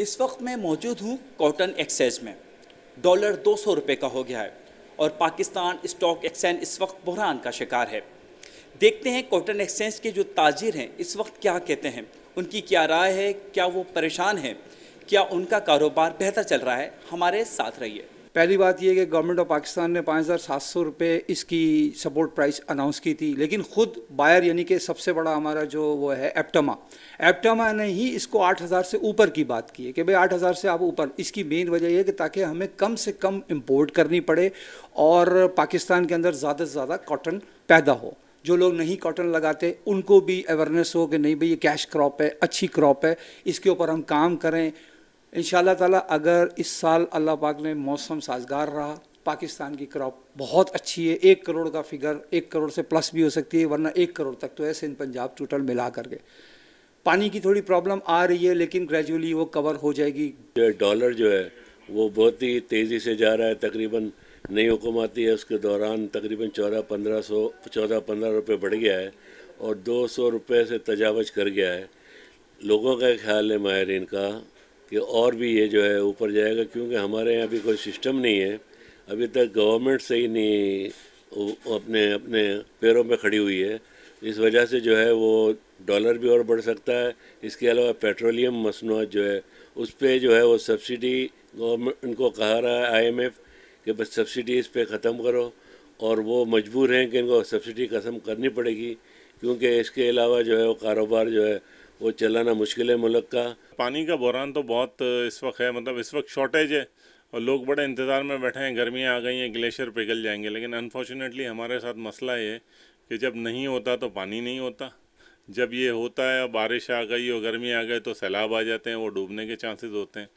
इस वक्त मैं मौजूद हूँ कॉटन एक्सचेंज में डॉलर दो सौ रुपये का हो गया है और पाकिस्तान स्टॉक एक्सचेंज इस वक्त बहरान का शिकार है देखते हैं कॉटन एक्सचेंज के जो ताजिर हैं इस वक्त क्या कहते हैं उनकी क्या राय है क्या वो परेशान हैं क्या उनका कारोबार बेहतर चल रहा है हमारे साथ रहिए पहली बात यह कि गवर्नमेंट ऑफ पाकिस्तान ने पाँच हज़ार सात सौ रुपये इसकी सपोर्ट प्राइस अनाउंस की थी लेकिन ख़ुद बायर यानी कि सबसे बड़ा हमारा जो वो है एप्टमा एप्टमा ने ही इसको आठ हज़ार से ऊपर की बात की है कि भाई आठ हज़ार से आप ऊपर इसकी मेन वजह यह कि ताकि हमें कम से कम इम्पोर्ट करनी पड़े और पाकिस्तान के अंदर ज़्यादा से ज़्यादा कॉटन पैदा हो जो लोग नहीं कॉटन लगाते उनको भी अवेयरनेस हो कि नहीं भाई ये कैश क्रॉप है अच्छी क्रॉप है इसके ऊपर हम काम करें इन ताला अगर इस साल अल्लाह पाक ने मौसम साजगार रहा पाकिस्तान की क्रॉप बहुत अच्छी है एक करोड़ का फिगर एक करोड़ से प्लस भी हो सकती है वरना एक करोड़ तक तो ऐसे इन पंजाब टोटल मिला करके पानी की थोड़ी प्रॉब्लम आ रही है लेकिन ग्रेजुअली वो कवर हो जाएगी डॉलर जो है वो बहुत ही तेज़ी से जा रहा है तकरीबन नई हुकूम आती है उसके दौरान तकरीबन चौदह पंद्रह सौ चौदह पंद्रह रुपये बढ़ गया है और दो सौ रुपये से तजावज़ कर गया है लोगों का ख्याल है माहरीन का कि और भी ये जो है ऊपर जाएगा क्योंकि हमारे यहाँ अभी कोई सिस्टम नहीं है अभी तक गवर्नमेंट से ही नहीं अपने अपने पैरों पे खड़ी हुई है इस वजह से जो है वो डॉलर भी और बढ़ सकता है इसके अलावा पेट्रोलियम मसनूआत जो है उस पर जो है वो सब्सिडी गवर्नमेंट उनको कहा रहा है एफ़ कि बस सब्सिडी इस पर ख़त्म करो और वो मजबूर हैं कि इनको सब्सिडी खत्म करनी पड़ेगी क्योंकि इसके अलावा जो है वो कारोबार जो है वो चलाना मुश्किल है मुल्क का पानी का बहरान तो बहुत इस वक्त है मतलब इस वक्त शॉर्टेज है और लोग बड़े इंतज़ार में बैठे हैं गर्मियाँ आ गई हैं ग्लेशियर पिघल जाएंगे लेकिन अनफॉर्चुनेटली हमारे साथ मसला ये है कि जब नहीं होता तो पानी नहीं होता जब ये होता है बारिश आ गई और गर्मी आ गई तो सैलाब आ जाते हैं वो डूबने के चांसेस होते हैं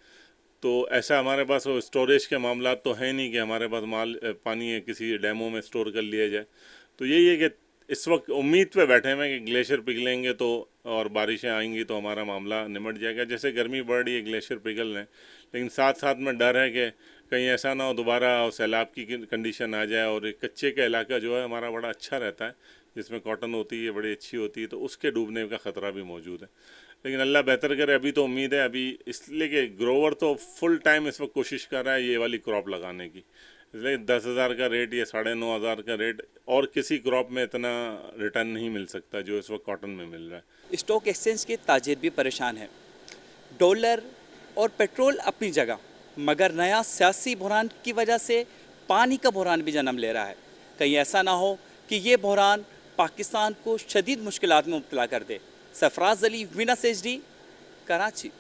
तो ऐसा हमारे पास स्टोरेज के मामला तो है नहीं कि हमारे पास माल पानी किसी डैमों में स्टोर कर लिया जाए तो यही है कि इस वक्त उम्मीद पे बैठे हुए हैं कि ग्लेशियर पिघलेंगे तो और बारिशें आएंगी तो हमारा मामला निमट जाएगा जैसे गर्मी बढ़ रही है ग्लेशियर पिघल रहे लेकिन साथ साथ में डर है कि कहीं ऐसा ना हो दोबारा सैलाब की कंडीशन आ जाए और एक कच्चे का इलाका जो है हमारा बड़ा अच्छा रहता है जिसमें कॉटन होती है बड़ी अच्छी होती है तो उसके डूबने का ख़तरा भी मौजूद है लेकिन अल्लाह बेहतर करे अभी तो उम्मीद है अभी इसलिए कि ग्रोवर तो फुल टाइम इस वक्त कोशिश कर रहा है ये वाली क्रॉप लगाने की इसलिए दस हज़ार का रेट या साढ़े नौ हज़ार का रेट और किसी क्रॉप में इतना रिटर्न नहीं मिल सकता जो इस वक्त कॉटन में मिल रहा है स्टॉक एक्सचेंज के ताजिर भी परेशान हैं डॉलर और पेट्रोल अपनी जगह मगर नया सियासी बहरान की वजह से पानी का बहरान भी जन्म ले रहा है कहीं ऐसा ना हो कि ये बहरान पाकिस्तान को शदीद मुश्किल में मुबला कर दे सरफराज अली वीना डी कराची